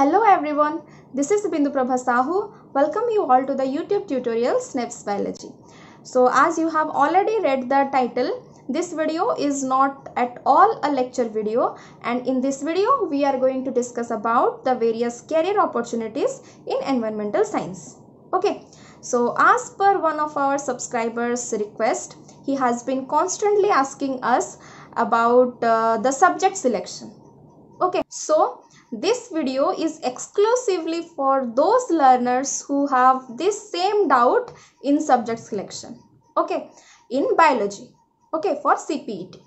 Hello everyone, this is Bindu Prabha Sahu. Welcome you all to the YouTube tutorial SNAPS Biology. So as you have already read the title, this video is not at all a lecture video and in this video we are going to discuss about the various career opportunities in environmental science. Okay, so as per one of our subscribers request, he has been constantly asking us about uh, the subject selection. Okay, so this video is exclusively for those learners who have this same doubt in subject selection. Okay, in biology. Okay, for CPET.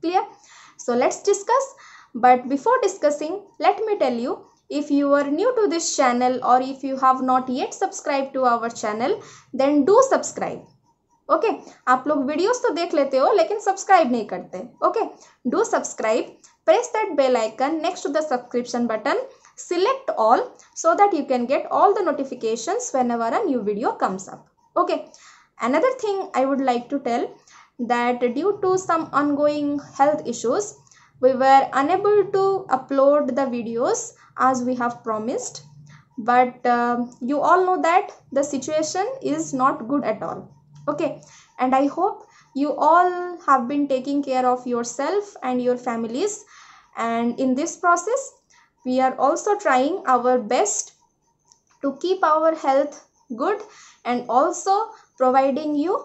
Clear? So let's discuss. But before discussing, let me tell you if you are new to this channel or if you have not yet subscribed to our channel, then do subscribe. okay, आप लोग videos तो देख लेते हो लेकिन subscribe नहीं करते Okay. Do subscribe press that bell icon next to the subscription button select all so that you can get all the notifications whenever a new video comes up okay another thing i would like to tell that due to some ongoing health issues we were unable to upload the videos as we have promised but uh, you all know that the situation is not good at all okay and i hope you all have been taking care of yourself and your families and in this process we are also trying our best to keep our health good and also providing you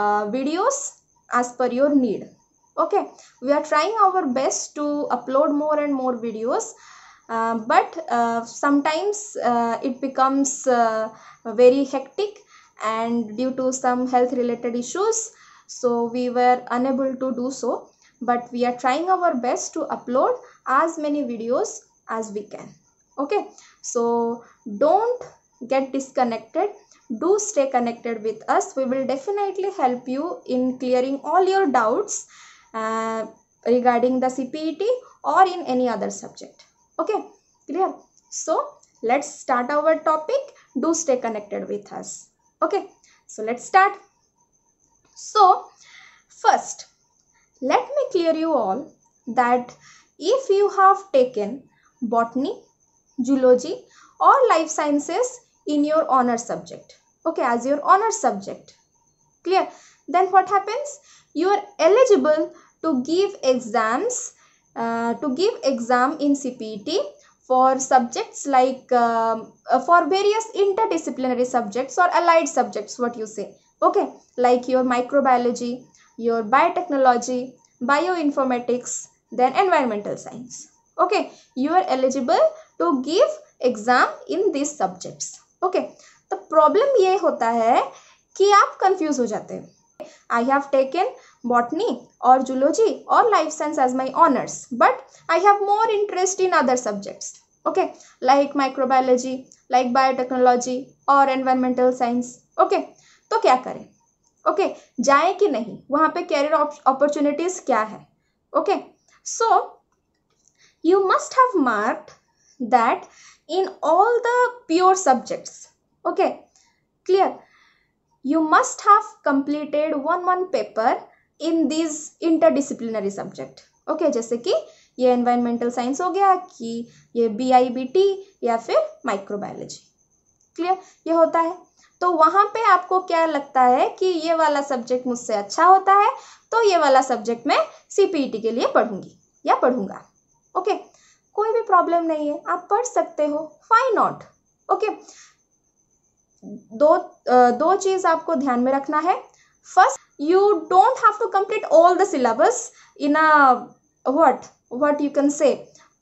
uh, videos as per your need okay we are trying our best to upload more and more videos uh, but uh, sometimes uh, it becomes uh, very hectic and due to some health related issues so we were unable to do so but we are trying our best to upload as many videos as we can okay so don't get disconnected do stay connected with us we will definitely help you in clearing all your doubts uh, regarding the cpet or in any other subject okay clear so let's start our topic do stay connected with us okay so let's start so, first, let me clear you all that if you have taken botany, zoology or life sciences in your honor subject, okay, as your honor subject, clear? Then what happens? You are eligible to give exams, uh, to give exam in CPT for subjects like um, uh, for various interdisciplinary subjects or allied subjects what you say okay like your microbiology your biotechnology bioinformatics then environmental science okay you are eligible to give exam in these subjects okay तो problem ये होता है कि आप confuse हो जाते हैं I have taken botany और जूलॉजी और life science as my honours but I have more interest in other subjects okay like microbiology like biotechnology और एनवायरमेंटल साइंस ओके तो क्या करें ओके okay, जाए कि नहीं वहां पे कैरियर अपॉर्चुनिटीज क्या है okay so you must have marked that in all the pure subjects okay clear you must have completed one one paper in this interdisciplinary subject okay जैसे कि ये एनवायरमेंटल साइंस हो गया कि ये बी आई बी टी या फिर microbiology clear ये होता है तो वहाँ पे आपको क्या लगता है कि ये वाला सब्जेक्ट मुझसे अच्छा होता है तो ये वाला सब्जेक्ट मैं सी e के लिए पढ़ूँगी या पढ़ूँगा ओके कोई भी प्रॉब्लम नहीं है आप पढ़ सकते हो फाइन नॉट ओके दो दो चीज़ आपको ध्यान में रखना है first you don't have to complete all the syllabus in a what what you can say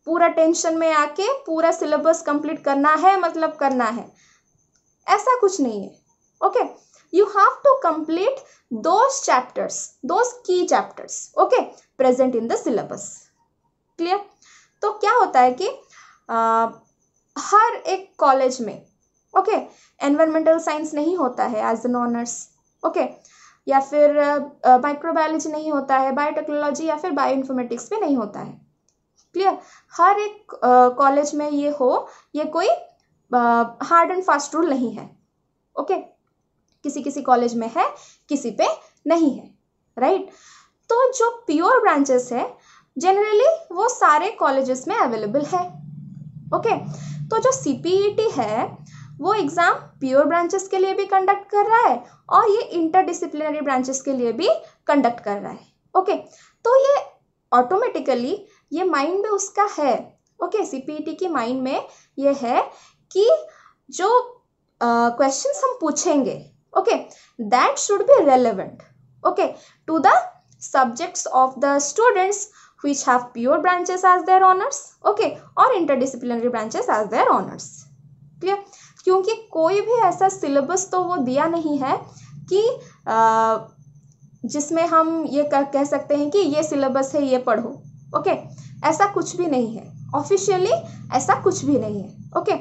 पूरा टेंशन में आके पूरा सिलेबस कंप्लीट करना है मतलब करना है ऐसा कुछ नहीं है okay you have to complete those chapters those key chapters okay present in the syllabus clear तो क्या होता है कि आ, हर एक कॉलेज में ओके एनवायरमेंटल साइंस नहीं होता है एज एन ऑनर्स ओके या फिर माइक्रोबायोलॉजी uh, नहीं होता है बायोटेक्नोलॉजी या फिर बायो इन्फॉर्मेटिक्स में नहीं होता है क्लियर हर एक कॉलेज uh, में ये हो ये कोई हार्ड एंड फास्ट रूल नहीं है ओके किसी किसी कॉलेज में है किसी पे नहीं है राइट तो जो प्योर ब्रांचेस है जनरली वो सारे कॉलेजेस में अवेलेबल है ओके तो जो सी e है वो एग्ज़ाम प्योर ब्रांचेस के लिए भी कंडक्ट कर रहा है और ये इंटरडिसिप्लिनरी ब्रांचेस के लिए भी कंडक्ट कर रहा है ओके okay? तो ये ऑटोमेटिकली ये माइंड में उसका है ओके okay, सी e की माइंड में ये है कि जो क्वेश्चन uh, हम पूछेंगे okay that should be relevant okay to the subjects of the students which have pure branches as their honours okay और interdisciplinary branches as their honours clear क्योंकि कोई भी ऐसा सिलेबस तो वो दिया नहीं है कि जिसमें हम ये कह सकते हैं कि ये सिलेबस है ये पढ़ो ओके ऐसा कुछ भी नहीं है ऑफिशियली ऐसा कुछ भी नहीं है okay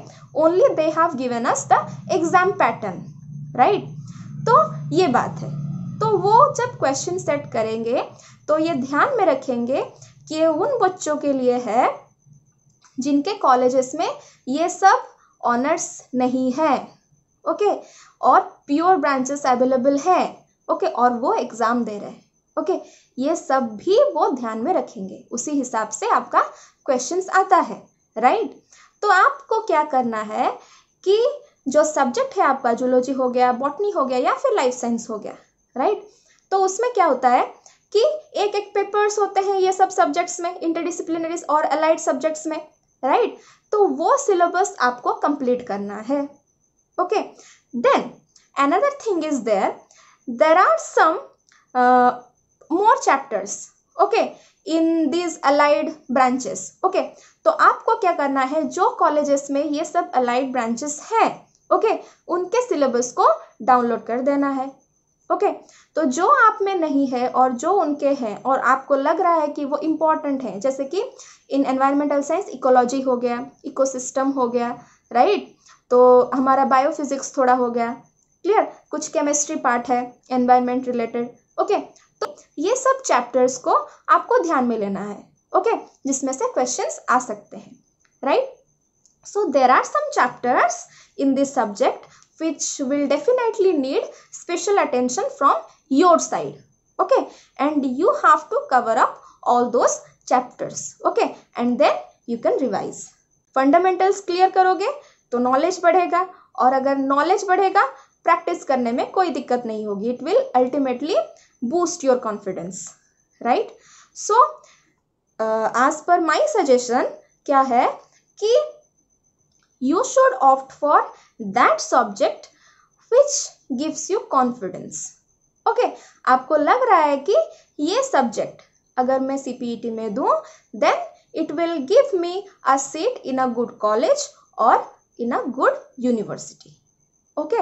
only they have given us the exam pattern right तो ये बात है तो वो जब क्वेश्चन सेट करेंगे तो ये ध्यान में रखेंगे कि उन बच्चों के लिए है जिनके कॉलेजेस में ये सब ऑनर्स नहीं है ओके और प्योर ब्रांचेस अवेलेबल है ओके और वो एग्ज़ाम दे रहे हैं ओके ये सब भी वो ध्यान में रखेंगे उसी हिसाब से आपका क्वेश्चन आता है राइट तो आपको क्या करना है कि जो सब्जेक्ट है आपका जूलॉजी हो गया बॉटनी हो गया या फिर लाइफ साइंस हो गया राइट तो उसमें क्या होता है कि एक एक पेपर्स होते हैं ये सब सब्जेक्ट्स में इंटरडिसिप्लिनरीज और अलाइड सब्जेक्ट्स में राइट तो वो सिलेबस आपको कंप्लीट करना है okay then another thing is there there are some more chapters okay in these allied branches okay तो आपको क्या करना है जो colleges में ये सब allied branches है okay उनके syllabus को download कर देना है ओके okay, तो जो आप में नहीं है और जो उनके हैं और आपको लग रहा है कि वो इम्पॉर्टेंट हैं जैसे कि इन एनवायरमेंटल साइंस इकोलॉजी हो गया इकोसिस्टम हो गया राइट right? तो हमारा बायोफिजिक्स थोड़ा हो गया क्लियर कुछ केमिस्ट्री पार्ट है एनवायरमेंट रिलेटेड ओके ये सब चैप्टर्स को आपको ध्यान में लेना है ओके okay? जिसमें से क्वेश्चंस आ सकते हैं right so there are some chapters in this subject which will definitely need special attention from your side okay and you have to cover up all those chapters okay and then you can revise fundamentals clear करोगे तो knowledge बढ़ेगा और अगर knowledge बढ़ेगा practice करने में कोई दिक्कत नहीं होगी it will ultimately boost your confidence right so uh, as per my suggestion क्या है कि you should opt for that subject which gives you confidence okay okay, आपको लग रहा है कि ये सब्जेक्ट अगर मैं सीपीईटी में दूं then it will give me a seat in a good college और in a good university okay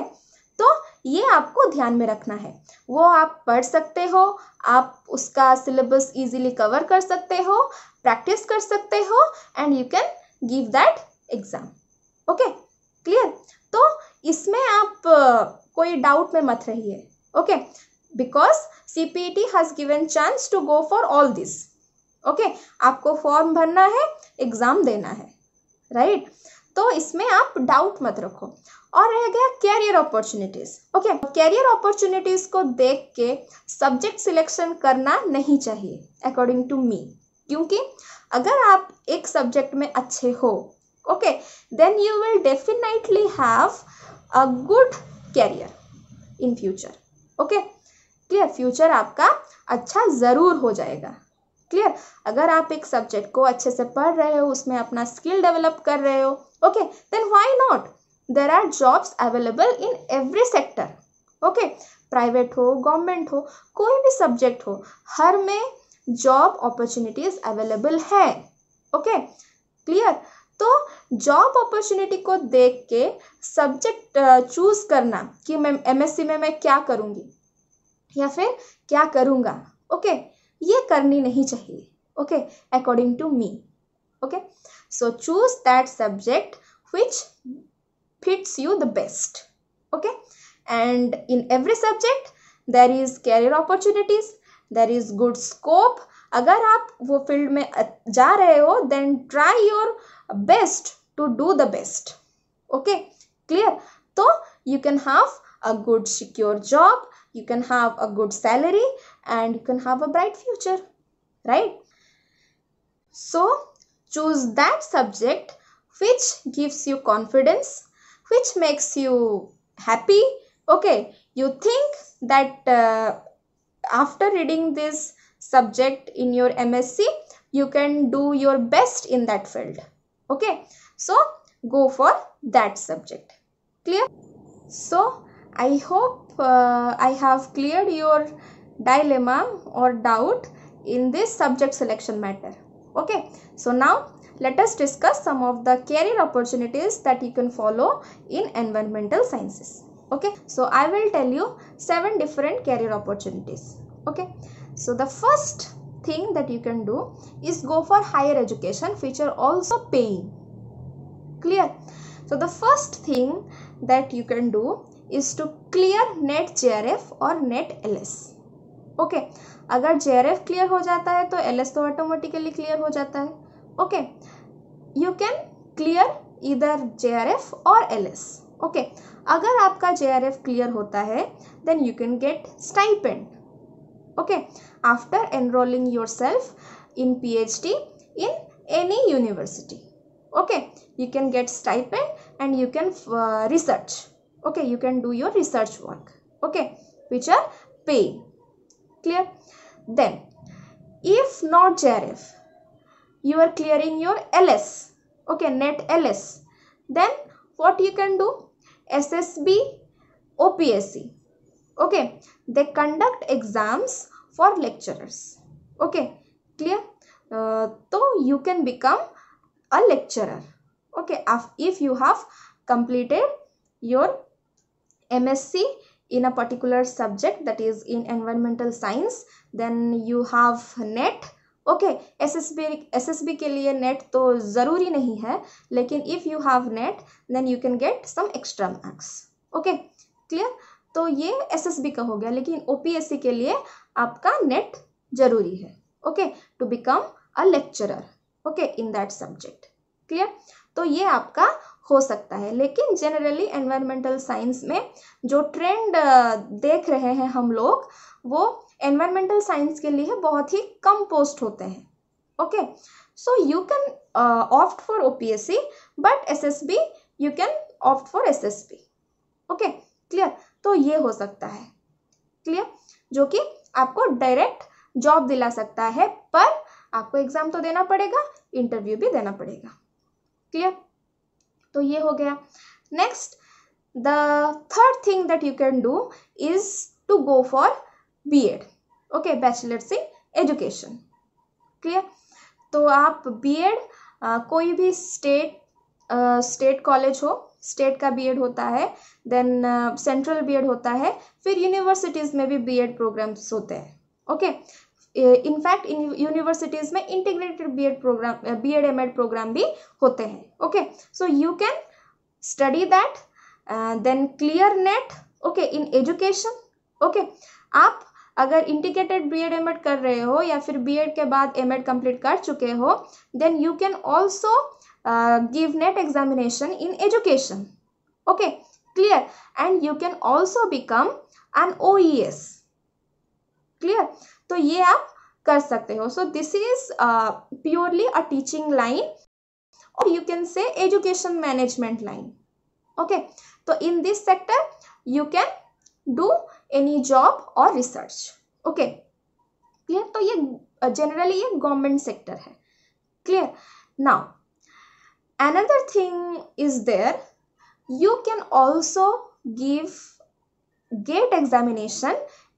तो ये आपको ध्यान में रखना है वो आप पढ़ सकते हो आप उसका सिलेबस इजीली कवर कर सकते हो प्रैक्टिस कर सकते हो and you can give that exam okay clear तो इसमें आप कोई डाउट में मत रहिए okay because C P T has given chance to go for all this okay आपको फॉर्म भरना है एग्ज़ाम देना है राइट right? तो इसमें आप डाउट मत रखो और रह गया career opportunities okay career opportunities को देख के सब्जेक्ट सिलेक्शन करना नहीं चाहिए अकॉर्डिंग टू मी क्योंकि अगर आप एक सब्जेक्ट में अच्छे हो okay then you will definitely have a good career in future okay clear future आपका अच्छा ज़रूर हो जाएगा क्लियर अगर आप एक सब्जेक्ट को अच्छे से पढ़ रहे हो उसमें अपना स्किल डेवलप कर रहे हो okay then why not there are jobs available in every sector okay okay? Private हो गवर्नमेंट हो कोई भी सब्जेक्ट हो हर में जॉब अपॉर्चुनिटीज अवेलेबल है ओके okay? क्लियर तो जॉब अपॉर्चुनिटी को देख के सब्जेक्ट चूज करना कि मैं एमएससी में मैं क्या करूँगी या फिर क्या करूँगा ओके okay? ये करनी नहीं चाहिए okay according to me okay so choose that subject which fits you the best okay and in every subject there is career opportunities there is good scope agar aap wo field mein uh, ja rahe ho then try your best to do the best okay clear so you can have a good secure job you can have a good salary and you can have a bright future right so choose that subject which gives you confidence which makes you happy okay you think that uh, after reading this subject in your msc you can do your best in that field okay so go for that subject clear so i hope uh, i have cleared your dilemma or doubt in this subject selection matter okay so now let us discuss some of the career opportunities that you can follow in environmental sciences. Okay, so I will tell you seven different career opportunities. Okay, so the first thing that you can do is go for higher education which are also paying. Clear? So the first thing that you can do is to clear net JRF or net LS. Okay okay. अगर जे clear हो जाता है तो L तो automatically clear हो जाता है okay you can clear either jrf or ls okay अगर आपका jrf clear होता है then you can get stipend okay after enrolling yourself in phd in any university okay you can get stipend and you can uh, research okay you can do your research work okay which are paying clear then if not jrf you are clearing your ls okay net ls then what you can do ssb opsc okay they conduct exams for lecturers okay clear uh, so you can become a lecturer okay if you have completed your msc in a particular subject that is in environmental science then you have net okay S S के लिए net तो ज़रूरी नहीं है लेकिन if you have net then you can get some extra marks okay clear तो ये B का हो गया लेकिन ओपीएससी के लिए आपका नेट ज़रूरी है okay to become a lecturer okay in that subject clear तो ये आपका हो सकता है लेकिन जनरली एनवायरमेंटल साइंस में जो ट्रेंड देख रहे हैं हम लोग वो एनवायरमेंटल साइंस के लिए बहुत ही कम पोस्ट होते हैं okay so you can opt for OPSC but S S B you can opt for S S B okay clear तो ये हो सकता है क्लियर जो कि आपको डायरेक्ट जॉब दिला सकता है पर आपको एग्जाम तो देना पड़ेगा इंटरव्यू भी देना पड़ेगा क्लियर तो ये हो गया next the third thing that you can do is to go for B Ed okay bachelors in education clear तो आप बीएड कोई भी स्टेट स्टेट कॉलेज हो स्टेट का बीएड होता है देन सेंट्रल बीएड होता है फिर यूनिवर्सिटीज़ में भी बीएड प्रोग्राम्स होते हैं ओके इनफैक्ट इन यूनिवर्सिटीज़ में integrated B Ed programme B Ed M Ed programme भी होते हैं okay so you can study that then clear net okay in education okay आप अगर indicated B Ed M Ed कर रहे हो या फिर बी एड के बाद एम एड कर चुके हो then you can also give net examination in education okay clear and you can also become N O S clear तो ये आप कर सकते हो so this is purely a teaching line और you can say education management line okay तो in this sector you can do any job or research okay clear तो ये जनरली uh, ये गवर्नमेंट सेक्टर है clear now another thing is there you can also give GATE examination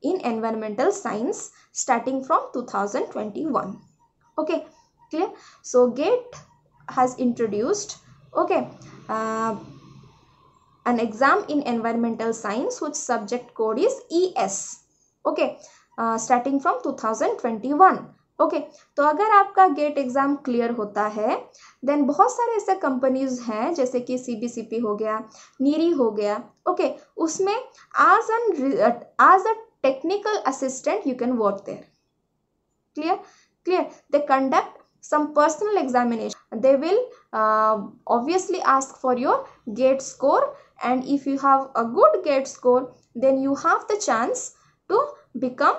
in environmental science starting from 2021 okay clear so gate has introduced okay uh, an exam in environmental science which subject code is ES. Okay, uh, starting from 2021. Okay okay, तो अगर आपका gate exam clear होता है then बहुत सारे ऐसे companies हैं जैसे कि सीबीसीपी हो गया नीरी हो गया ओके okay, उसमें as an as a technical assistant you can work there clear clear they conduct some personal examination they will uh, obviously ask for your gate score and if you have a good gate score then you have the chance to become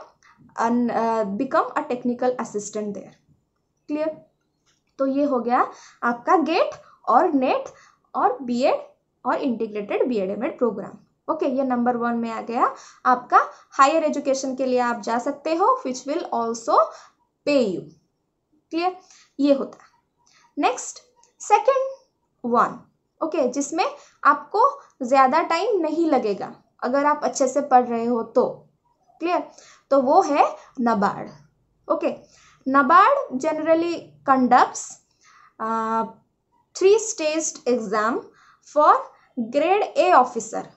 an uh, become a technical assistant there clear to ye ho gaya aapka GATE or net or ba or integrated B med program okay okay, ये number one में आ गया आपका higher education के लिए आप जा सकते हो which will also pay you clear ये होता नेक्स्ट सेकंड वन ओके जिसमें आपको ज़्यादा टाइम नहीं लगेगा अगर आप अच्छे से पढ़ रहे हो तो क्लियर तो वो है NABARD okay NABARD generally conducts three stage exam for grade A officer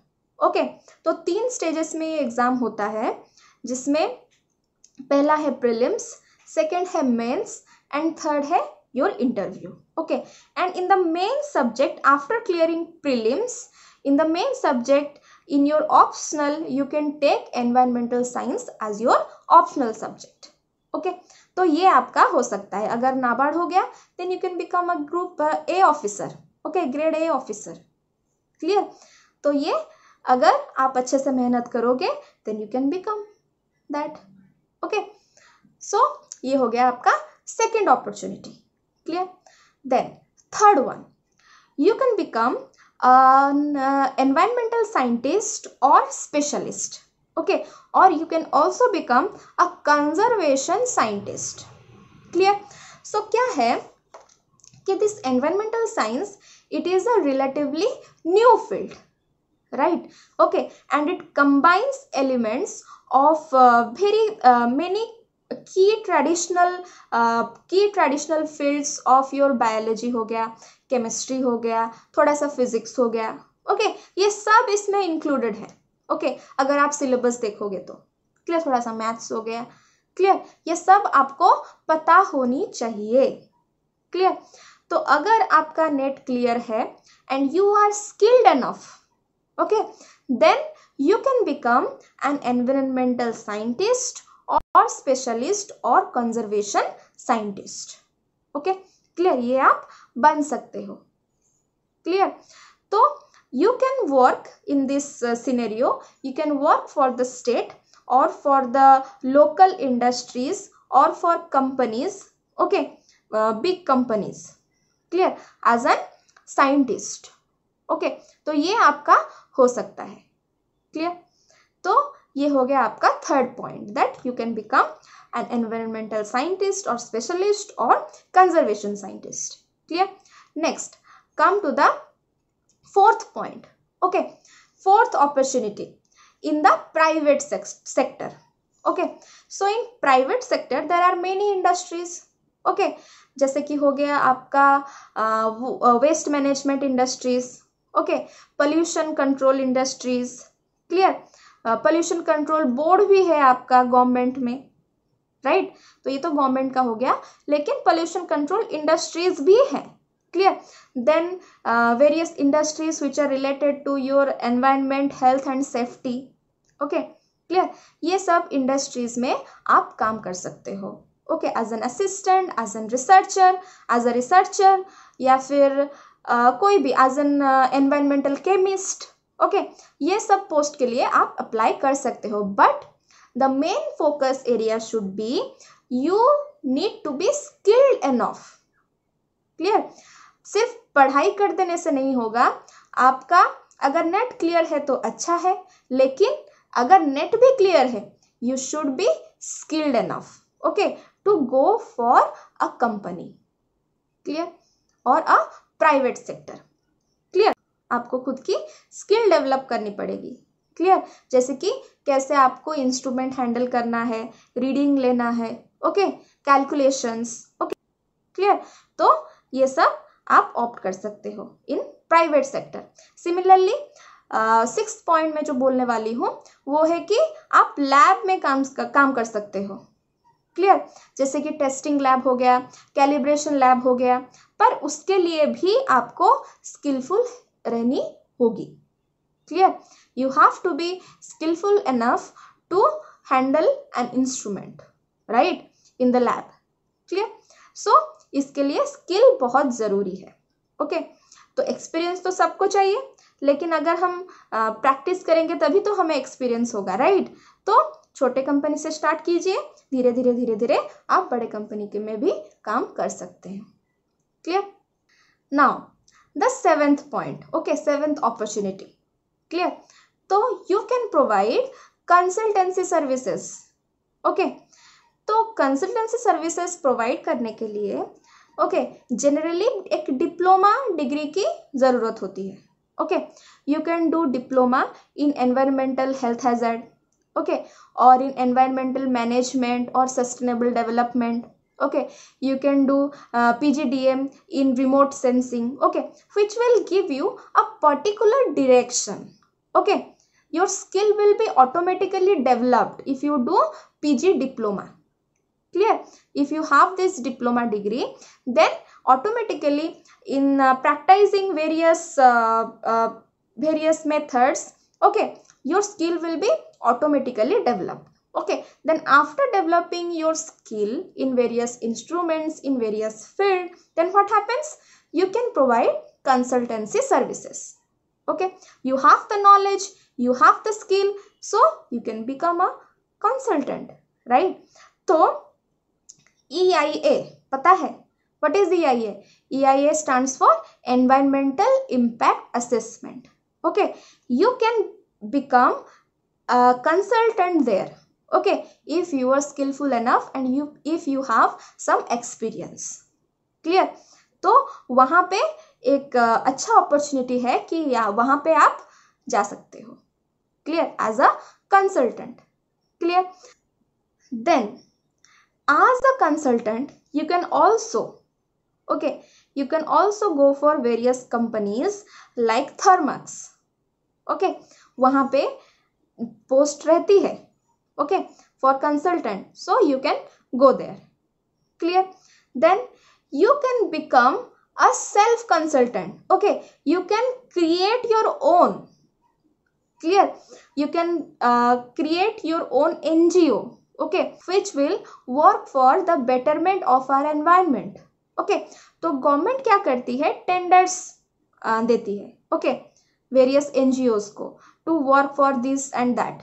okay तो तीन स्टेजेस में ये एग्ज़ाम होता है जिसमें पहला है प्रिलिम्स सेकंड है मेंस एंड थर्ड है your interview okay and in the main subject after clearing prelims in the main subject in your optional you can take environmental science as your optional subject okay okay, तो ये आपका हो सकता है अगर नाबार्ड हो गया then you can become a group A officer okay grade A officer clear तो ये अगर आप अच्छे से मेहनत करोगे then you can become that okay so ये हो गया आपका second opportunity Clear? Then third one, you can become an uh, environmental scientist or specialist. Okay, or you can also become a conservation scientist. Clear? So क्या है कि this environmental science it is a relatively new field right okay and it combines elements of uh, very uh, many की traditional की traditional fields of your biology हो गया chemistry हो गया थोड़ा सा फिजिक्स हो गया ओके okay, ये सब इसमें इंक्लूडेड है ओके okay, अगर आप सिलेबस देखोगे तो क्लियर थोड़ा सा मैथ्स हो गया क्लियर ये सब आपको पता होनी चाहिए क्लियर तो अगर आपका नेट क्लियर है and you are skilled enough okay then you can become an environmental scientist और स्पेशलिस्ट और कंजर्वेशन साइंटिस्ट ओके क्लियर ये आप बन सकते हो क्लियर तो you can work in this scenario you can work for the state और for the local industries और for companies okay big companies clear as an scientist okay तो ये आपका हो सकता है क्लियर ये हो गया आपका third point that you can become an environmental scientist और स्पेशलिस्ट और conservation scientist clear next come to the fourth point okay fourth opportunity in the private sector okay so in private sector there are many industries okay जैसे कि हो गया आपका waste management industries okay pollution control industries clear pollution control board भी है आपका government में right right? तो ये तो गवर्नमेंट का हो गया लेकिन पोल्यूशन कंट्रोल इंडस्ट्रीज भी है clear then various industries which are related to your environment health and safety okay clear ये सब इंडस्ट्रीज में आप काम कर सकते हो okay as an assistant as an researcher as a researcher या फिर uh, कोई भी as an environmental chemist okay ये सब पोस्ट के लिए आप अप्लाई कर सकते हो but the main focus area should be you need to be skilled of clear सिर्फ पढ़ाई कर देने से नहीं होगा आपका अगर नेट क्लियर है तो अच्छा है लेकिन अगर नेट भी क्लियर है you should be skilled enough okay to go for a company clear और अ प्राइवेट सेक्टर आपको खुद की स्किल डेवलप करनी पड़ेगी क्लियर जैसे कि कैसे आपको इंस्ट्रूमेंट हैंडल करना है रीडिंग लेना है ओके कैलकुलेशंस ओके क्लियर तो ये सब आप ऑप्ट कर सकते हो in private sector similarly six point में जो बोलने वाली हूँ वो है कि आप लैब में काम काम कर सकते हो क्लियर जैसे कि टेस्टिंग लैब हो गया कैलिब्रेशन लैब हो गया पर उसके लिए भी आपको स्किलफुल रहनी होगी clear you have to be skillful enough to handle an instrument right in the lab clear so इसके लिए स्किल बहुत ज़रूरी है ओके okay? तो एक्सपीरियंस तो सबको चाहिए लेकिन अगर हम प्रैक्टिस करेंगे तभी तो हमें एक्सपीरियंस होगा राइट तो छोटे कंपनी से स्टार्ट कीजिए धीरे धीरे धीरे धीरे आप बड़े कंपनी के में भी काम कर सकते हैं clear now the seventh point okay seventh opportunity clear तो you can provide consultancy services okay तो कंसल्टेंसी सर्विसेज प्रोवाइड करने के लिए ओके okay, जनरली एक डिप्लोमा डिग्री की ज़रूरत होती है okay you can do diploma in environmental health hazard okay और इन एनवायरमेंटल मैनेजमेंट और sustainable development okay you can do uh, pgdm in remote sensing okay which will give you a particular direction okay your skill will be automatically developed if you do pg diploma clear if you have this diploma degree then automatically in uh, practicing various uh, uh, various methods okay your skill will be automatically developed okay then after developing your skill in various instruments in various field then what happens you can provide consultancy services okay you have the knowledge you have the skill so you can become a consultant right so eia pata hai what is eia eia stands for environmental impact assessment okay you can become a consultant there okay if you are skillful enough and you if you have some experience clear तो वहाँ पे एक अच्छा opportunity है कि या वहाँ पे आप जा सकते हो clear as a consultant clear then as a consultant you can also okay you can also go for various companies like thermax okay वहाँ पे पोस्ट रहती है okay for consultant so you can go there clear then you can become a self consultant okay you can create your own clear you can uh, create your own ngo okay which will work for the betterment of our environment okay okay, तो government क्या करती है tenders देती है okay various NGOs को to work for this and that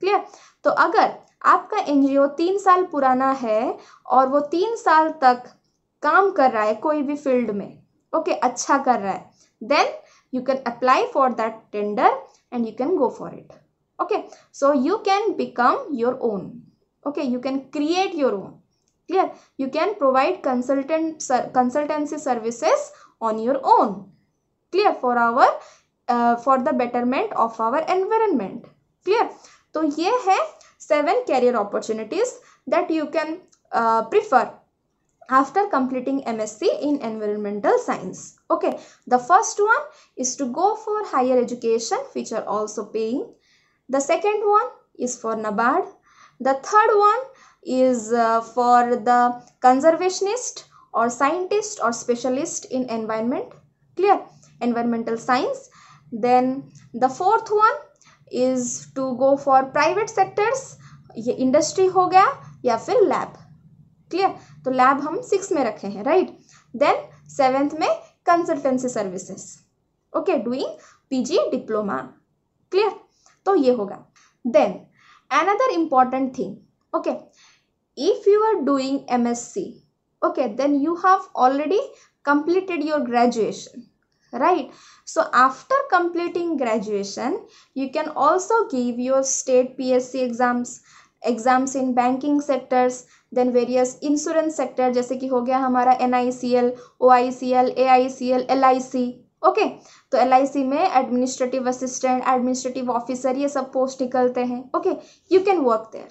clear तो अगर आपका एनजीओ तीन साल पुराना है और वो तीन साल तक काम कर रहा है कोई भी फील्ड में ओके okay, अच्छा कर रहा है then you can apply for that tender and you can go for it okay so you can become your own okay you can create your own clear you can provide consultant consultancy services on your own clear for our for the betterment of our environment clear तो ये है seven career opportunities that you can uh, prefer after completing MSc in environmental science. Okay, the first one is to go for higher education which are also paying. The second one is for NABARD. The third one is uh, for the conservationist or scientist or specialist in environment. Clear? Environmental science. Then the fourth one is to go for private sectors ये industry हो गया या फिर lab clear तो lab हम six में रखे हैं राइट देन सेवेंथ में consultancy services okay doing PG diploma clear तो ये होगा then another important thing okay if you are doing MSc okay then you have already completed your graduation right so after completing graduation you can also give your state psc exams exams in banking sectors then various insurance sector जैसे कि हो गया हमारा N I C L O I C L A I C L L I C okay तो L I C में administrative assistant administrative officer ये सब post निकलते हैं okay you can work there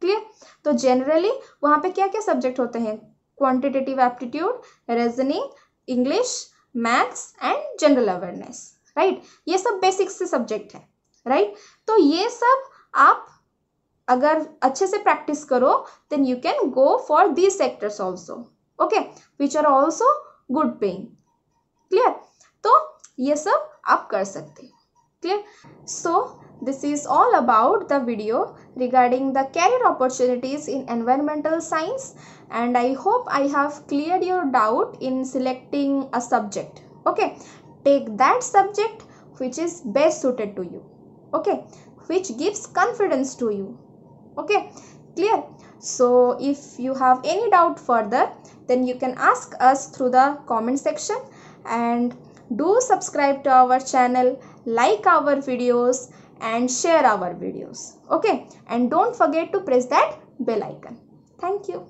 clear तो जनरली वहाँ पे क्या क्या सब्जेक्ट होते हैं quantitative aptitude reasoning English maths and general awareness right ये सब बेसिक्स से सब्जेक्ट है राइट right? तो ये सब आप अगर अच्छे से प्रैक्टिस करो then you can go for these sectors also okay which are also good paying clear तो ये सब आप कर सकते clear so this is all about the video regarding the career opportunities in environmental science and i hope i have cleared your doubt in selecting a subject okay take that subject which is best suited to you okay which gives confidence to you okay clear so if you have any doubt further then you can ask us through the comment section and do subscribe to our channel like our videos and share our videos okay and don't forget to press that bell icon thank you